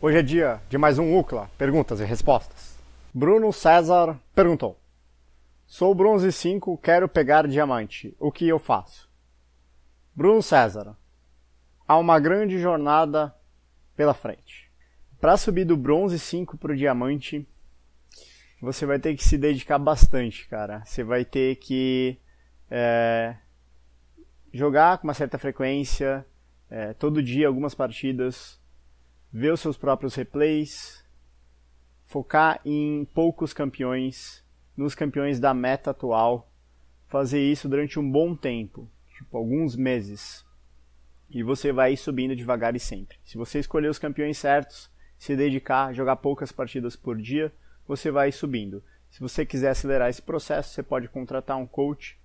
Hoje é dia de mais um UCLA, perguntas e respostas. Bruno César perguntou: Sou bronze 5, quero pegar diamante. O que eu faço? Bruno César, há uma grande jornada pela frente. Para subir do bronze 5 para o diamante, você vai ter que se dedicar bastante, cara. Você vai ter que é, jogar com uma certa frequência, é, todo dia algumas partidas, ver os seus próprios replays, focar em poucos campeões, nos campeões da meta atual, fazer isso durante um bom tempo, tipo alguns meses. E você vai subindo devagar e sempre. Se você escolher os campeões certos, se dedicar, jogar poucas partidas por dia, você vai subindo. Se você quiser acelerar esse processo, você pode contratar um coach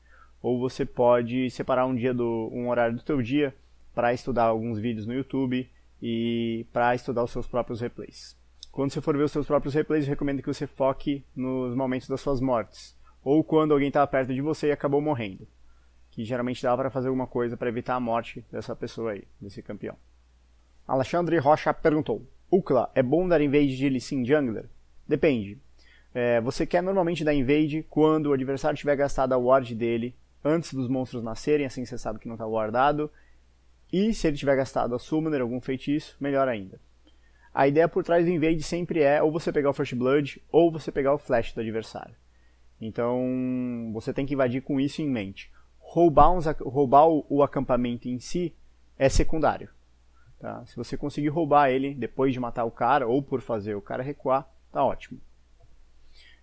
ou você pode separar um dia do um horário do teu dia para estudar alguns vídeos no YouTube, e para estudar os seus próprios replays. Quando você for ver os seus próprios replays, recomendo que você foque nos momentos das suas mortes, ou quando alguém estava tá perto de você e acabou morrendo, que geralmente dá para fazer alguma coisa para evitar a morte dessa pessoa aí, desse campeão. Alexandre Rocha perguntou: Ucla, é bom dar invade de Lee Sin Jungler? Depende. É, você quer normalmente dar invade quando o adversário tiver gastado a ward dele antes dos monstros nascerem, assim você sabe que não está wardado, e se ele tiver gastado a Summoner, algum feitiço, melhor ainda. A ideia por trás do invade sempre é ou você pegar o First Blood ou você pegar o Flash do adversário. Então você tem que invadir com isso em mente. Roubar, uns, roubar o acampamento em si é secundário. Tá? Se você conseguir roubar ele depois de matar o cara ou por fazer o cara recuar, tá ótimo.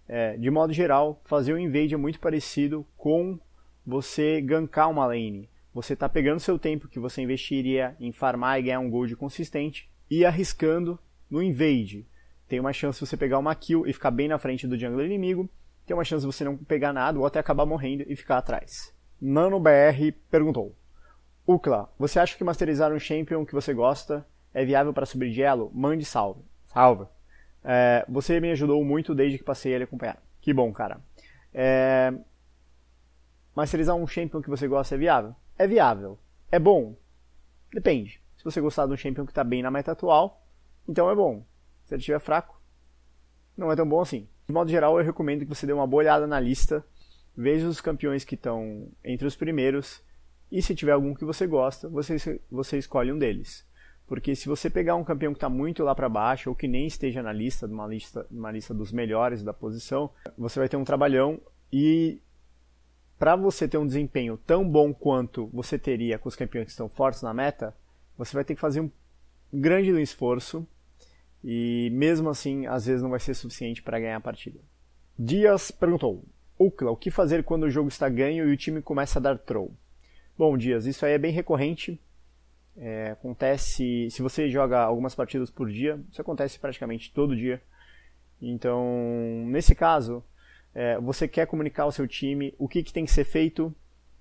É, de modo geral, fazer o invade é muito parecido com você gankar uma lane. Você está pegando seu tempo que você investiria em farmar e ganhar um gold consistente e arriscando no invade. Tem uma chance de você pegar uma kill e ficar bem na frente do jungler inimigo. Tem uma chance de você não pegar nada ou até acabar morrendo e ficar atrás. Nano BR perguntou: Ucla, você acha que masterizar um champion que você gosta é viável para subir de elo? Mande salve. Salve. É, você me ajudou muito desde que passei ele acompanhar. Que bom, cara. É, masterizar um champion que você gosta é viável? é viável. É bom? Depende. Se você gostar de um champion que está bem na meta atual, então é bom. Se ele estiver fraco, não é tão bom assim. De modo geral, eu recomendo que você dê uma boa olhada na lista, veja os campeões que estão entre os primeiros, e se tiver algum que você gosta, você, você escolhe um deles. Porque se você pegar um campeão que está muito lá para baixo, ou que nem esteja na lista, numa lista, numa lista dos melhores da posição, você vai ter um trabalhão e para você ter um desempenho tão bom quanto você teria com os campeões que estão fortes na meta, você vai ter que fazer um grande esforço e mesmo assim, às vezes não vai ser suficiente para ganhar a partida. Dias perguntou: Ucla, o que fazer quando o jogo está ganho e o time começa a dar troll? Bom, Dias, isso aí é bem recorrente. É, acontece, se você joga algumas partidas por dia, isso acontece praticamente todo dia. Então, nesse caso, é, você quer comunicar ao seu time o que, que tem que ser feito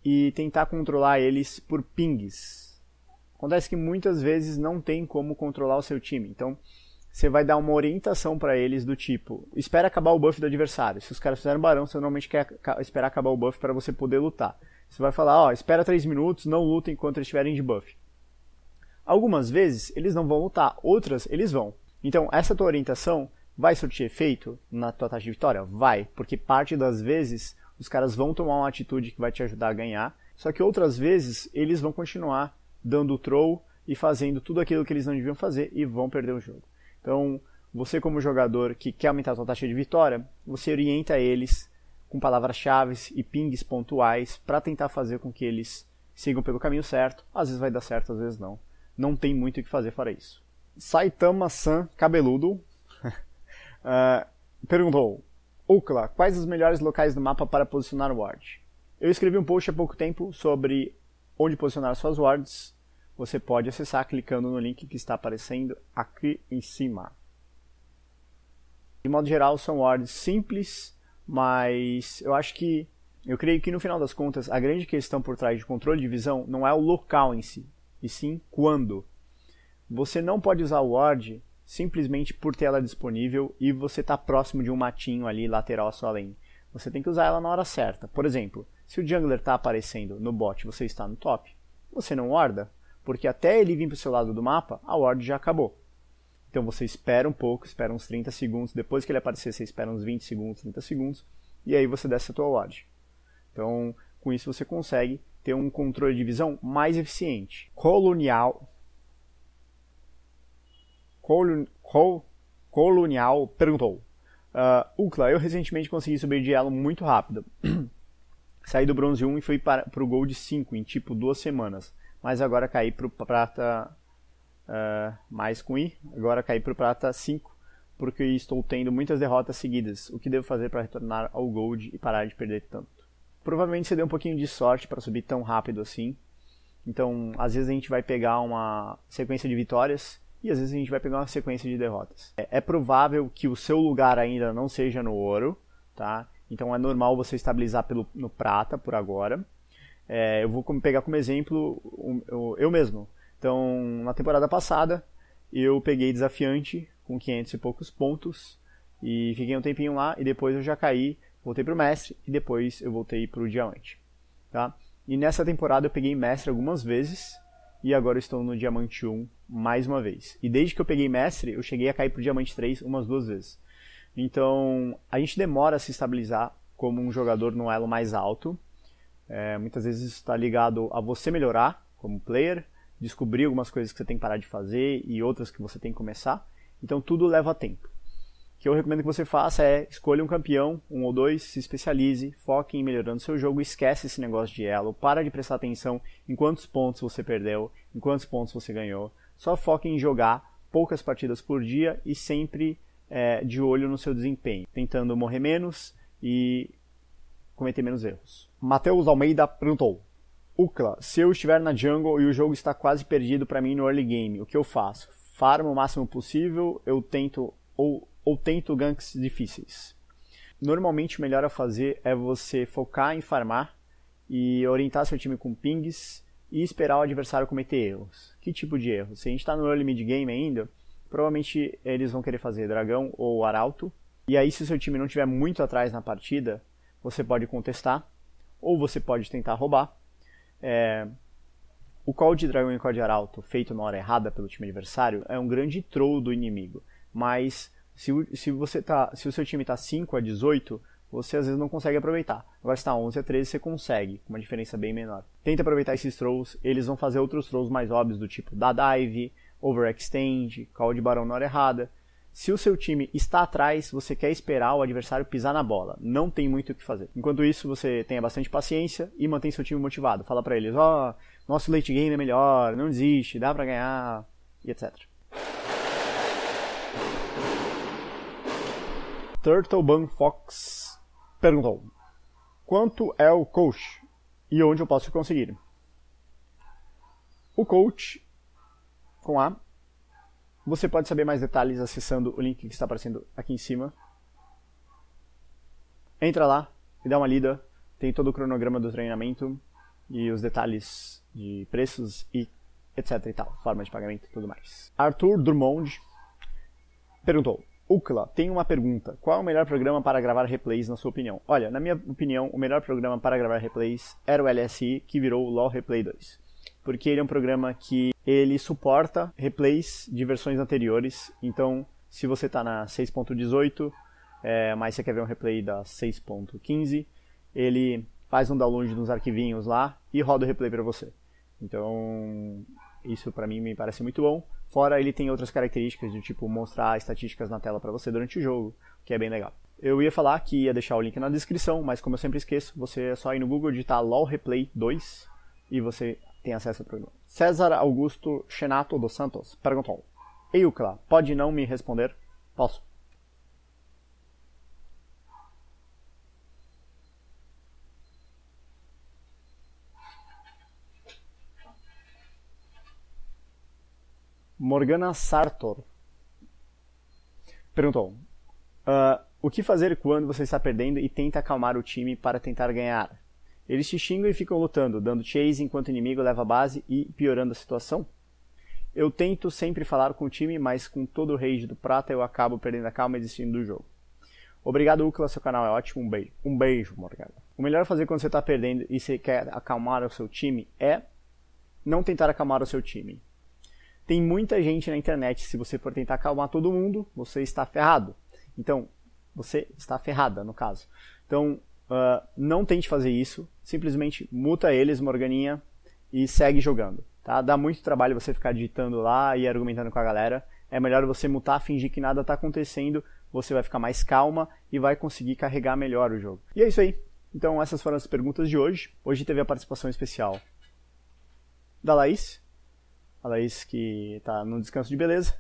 e tentar controlar eles por pings. Acontece que muitas vezes não tem como controlar o seu time, então você vai dar uma orientação para eles do tipo: espera acabar o buff do adversário. Se os caras fizeram barão, você normalmente quer esperar acabar o buff para você poder lutar. Você vai falar: ó, oh, espera 3 minutos, não luta enquanto eles estiverem de buff. Algumas vezes eles não vão lutar, outras eles vão. Então, essa tua orientação Vai surtir efeito na tua taxa de vitória? Vai, porque parte das vezes os caras vão tomar uma atitude que vai te ajudar a ganhar, só que outras vezes eles vão continuar dando troll e fazendo tudo aquilo que eles não deviam fazer e vão perder o jogo. Então, você como jogador que quer aumentar a sua taxa de vitória, você orienta eles com palavras-chave e pings pontuais para tentar fazer com que eles sigam pelo caminho certo. Às vezes vai dar certo, às vezes não. Não tem muito o que fazer fora isso. Saitama-san Cabeludo Uh, perguntou: Ucla quais os melhores locais do mapa para posicionar ward? Eu escrevi um post há pouco tempo sobre onde posicionar suas wards. Você pode acessar clicando no link que está aparecendo aqui em cima. De modo geral, são wards simples, mas eu acho que eu creio que no final das contas a grande questão por trás de controle de visão não é o local em si, e sim quando. Você não pode usar o ward simplesmente por ter ela disponível e você tá próximo de um matinho ali lateral à sua lane. Você tem que usar ela na hora certa. Por exemplo, se o jungler tá aparecendo no bot você está no top, você não warda, porque até ele vir para o seu lado do mapa, a ward já acabou. Então você espera um pouco, espera uns 30 segundos, depois que ele aparecer você espera uns 20 segundos, 30 segundos, e aí você desce a tua ward. Então, com isso você consegue ter um controle de visão mais eficiente. Colonial, Colonial perguntou: uh, ah, Ucla, eu recentemente consegui subir de elo muito rápido. Saí do bronze 1 e fui para, o gold 5 em tipo duas semanas. Mas agora caí para o prata. Uh, mais com I. Agora caí para o prata 5 porque estou tendo muitas derrotas seguidas. O que devo fazer para retornar ao gold e parar de perder tanto? Provavelmente você deu um pouquinho de sorte para subir tão rápido assim. Então, às vezes a gente vai pegar uma sequência de vitórias e às vezes a gente vai pegar uma sequência de derrotas. É, é provável que o seu lugar ainda não seja no ouro, tá? Então é normal você estabilizar pelo, no prata por agora. É, eu vou pegar como exemplo o, o, eu mesmo. Então, na temporada passada, eu peguei desafiante com 500 e poucos pontos e fiquei um tempinho lá e depois eu já caí, voltei pro mestre e depois eu voltei pro diamante, tá? E nessa temporada eu peguei mestre algumas vezes, e agora estou no diamante 1 mais uma vez. E desde que eu peguei mestre, eu cheguei a cair pro diamante 3 umas duas vezes. Então, a gente demora a se estabilizar como um jogador no elo mais alto. É, muitas vezes isso está ligado a você melhorar como player, descobrir algumas coisas que você tem que parar de fazer e outras que você tem que começar. Então, tudo leva tempo que eu recomendo que você faça é escolha um campeão, um ou dois, se especialize, foque em melhorando seu jogo, esquece esse negócio de elo, para de prestar atenção em quantos pontos você perdeu, em quantos pontos você ganhou. Só foque em jogar poucas partidas por dia e sempre é, de olho no seu desempenho, tentando morrer menos e cometer menos erros. Matheus Almeida perguntou: Ucla, se eu estiver na jungle e o jogo está quase perdido para mim no early game, o que eu faço? Farmo o máximo possível, eu tento ou ou tento ganks difíceis. Normalmente o melhor a fazer é você focar em farmar e orientar seu time com pings e esperar o adversário cometer erros. Que tipo de erro? Se a gente está no early mid game ainda, provavelmente eles vão querer fazer dragão ou arauto. E aí, se o seu time não tiver muito atrás na partida, você pode contestar ou você pode tentar roubar. É... O call de dragão e call de arauto feito na hora errada pelo time adversário é um grande troll do inimigo, mas se, se, você tá, se o seu time está 5 a 18, você às vezes não consegue aproveitar. Agora está 11 a 13, você consegue, com uma diferença bem menor. Tenta aproveitar esses throws, eles vão fazer outros throws mais óbvios, do tipo da dive, overextend, call de barão na hora errada. Se o seu time está atrás, você quer esperar o adversário pisar na bola. Não tem muito o que fazer. Enquanto isso, você tenha bastante paciência e mantém seu time motivado. Fala para eles, ó, oh, nosso late game é melhor, não desiste, dá para ganhar, e etc. Turtleban Fox perguntou: Quanto é o coach e onde eu posso conseguir? O coach com A. Você pode saber mais detalhes acessando o link que está aparecendo aqui em cima. Entra lá e dá uma lida. Tem todo o cronograma do treinamento e os detalhes de preços e etc e tal, forma de pagamento e tudo mais. Arthur Drummond perguntou: Ukla tem uma pergunta. Qual é o melhor programa para gravar replays, na sua opinião? Olha, na minha opinião, o melhor programa para gravar replays era o LSI, que virou o LoL Replay 2. Porque ele é um programa que ele suporta replays de versões anteriores. Então, se você está na 6.18, é, mas você quer ver um replay da 6.15, ele faz um download nos arquivinhos lá e roda o replay para você. Então, isso para mim me parece muito bom. Fora ele tem outras características de tipo mostrar estatísticas na tela para você durante o jogo, que é bem legal. Eu ia falar que ia deixar o link na descrição, mas como eu sempre esqueço, você é só ir no Google digitar LOL Replay 2 e você tem acesso ao programa. César Augusto Chenato dos Santos perguntou: Eucla, pode não me responder? Posso. Morgana Sartor perguntou: uh, O que fazer quando você está perdendo e tenta acalmar o time para tentar ganhar? Eles te xingam e ficam lutando, dando chase enquanto o inimigo leva a base e piorando a situação? Eu tento sempre falar com o time, mas com todo o rage do prata eu acabo perdendo a calma e desistindo do jogo. Obrigado, Ucla, seu canal é ótimo, um beijo. Um beijo, Morgana. O melhor fazer quando você está perdendo e você quer acalmar o seu time é não tentar acalmar o seu time tem muita gente na internet, se você for tentar acalmar todo mundo, você está ferrado. Então, você está ferrada, no caso. Então, uh, não tente fazer isso, simplesmente muta eles, Morganinha, e segue jogando. Tá? Dá muito trabalho você ficar digitando lá e argumentando com a galera. É melhor você mutar, fingir que nada está acontecendo, você vai ficar mais calma e vai conseguir carregar melhor o jogo. E é isso aí. Então, essas foram as perguntas de hoje. Hoje teve a participação especial da Laís, a Laís que está no descanso de beleza.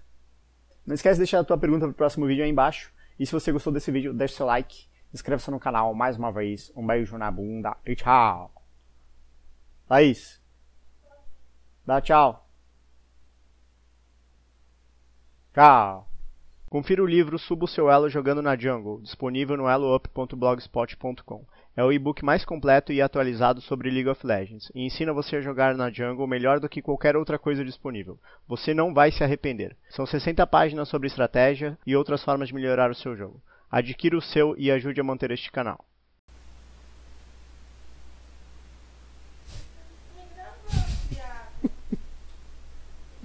Não esquece de deixar a tua pergunta para o próximo vídeo aí embaixo. E se você gostou desse vídeo, deixa seu like, inscreva-se no canal mais uma vez. Um beijo na bunda e tchau. Laís, dá tchau. Tchau. Confira o livro Suba o seu elo jogando na Jungle, disponível no eloup.blogspot.com. É o e-book mais completo e atualizado sobre League of Legends e ensina você a jogar na jungle melhor do que qualquer outra coisa disponível. Você não vai se arrepender. São 60 páginas sobre estratégia e outras formas de melhorar o seu jogo. Adquira o seu e ajude a manter este canal.